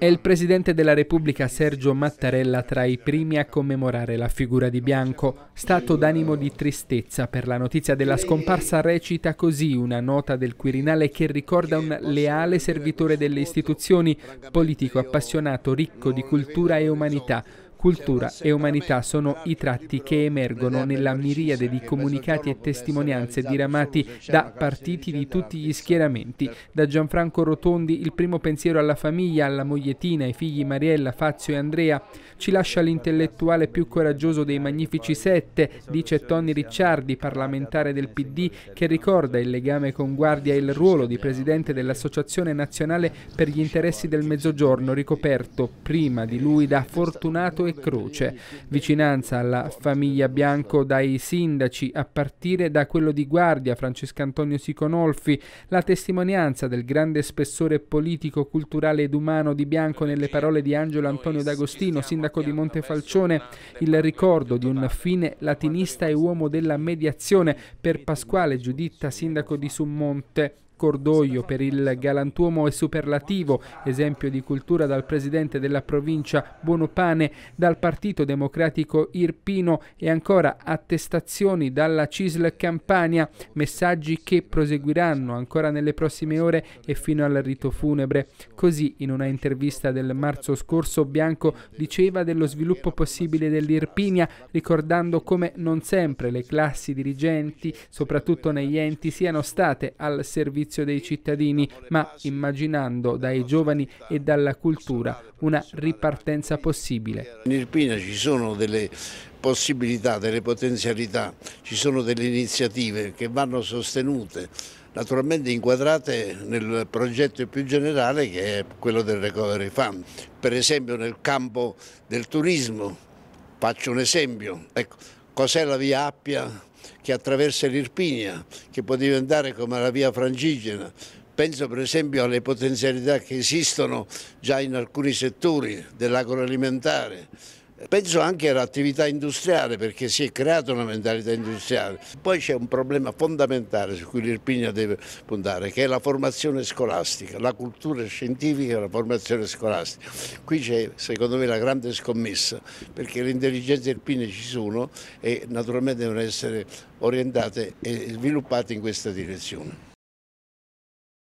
È il presidente della Repubblica Sergio Mattarella tra i primi a commemorare la figura di Bianco. Stato d'animo di tristezza per la notizia della scomparsa recita così una nota del Quirinale che ricorda un leale servitore delle istituzioni, politico appassionato, ricco di cultura e umanità, Cultura e umanità sono i tratti che emergono nella miriade di comunicati e testimonianze diramati da partiti di tutti gli schieramenti, da Gianfranco Rotondi il primo pensiero alla famiglia, alla mogliettina, ai figli Mariella, Fazio e Andrea. Ci lascia l'intellettuale più coraggioso dei Magnifici Sette, dice Tony Ricciardi, parlamentare del PD, che ricorda il legame con Guardia e il ruolo di presidente dell'Associazione Nazionale per gli Interessi del Mezzogiorno, ricoperto prima di lui da fortunato e e Croce, vicinanza alla famiglia Bianco dai sindaci a partire da quello di Guardia Francesco Antonio Siconolfi, la testimonianza del grande spessore politico, culturale ed umano di Bianco nelle parole di Angelo Antonio D'Agostino, sindaco di Montefalcione, il ricordo di un fine latinista e uomo della mediazione per Pasquale Giuditta, sindaco di Summonte, cordoglio per il galantuomo e superlativo, esempio di cultura dal presidente della provincia Buonopane, dal Partito Democratico Irpino e ancora attestazioni dalla CISL Campania, messaggi che proseguiranno ancora nelle prossime ore e fino al rito funebre. Così in una intervista del marzo scorso Bianco diceva dello sviluppo possibile dell'Irpinia, ricordando come non sempre le classi dirigenti, soprattutto negli enti, siano state al servizio servizio dei cittadini, ma immaginando dai giovani e dalla cultura una ripartenza possibile. In Irpina ci sono delle possibilità, delle potenzialità, ci sono delle iniziative che vanno sostenute naturalmente inquadrate nel progetto più generale che è quello del Recovery Fund, per esempio nel campo del turismo, faccio un esempio, ecco, cos'è la via Appia che attraversa l'Irpigna, che può diventare come la via Frangigena, penso per esempio alle potenzialità che esistono già in alcuni settori dell'agroalimentare, Penso anche all'attività industriale perché si è creata una mentalità industriale. Poi c'è un problema fondamentale su cui l'Irpigna deve puntare che è la formazione scolastica, la cultura scientifica e la formazione scolastica. Qui c'è secondo me la grande scommessa perché le intelligenze irpine ci sono e naturalmente devono essere orientate e sviluppate in questa direzione.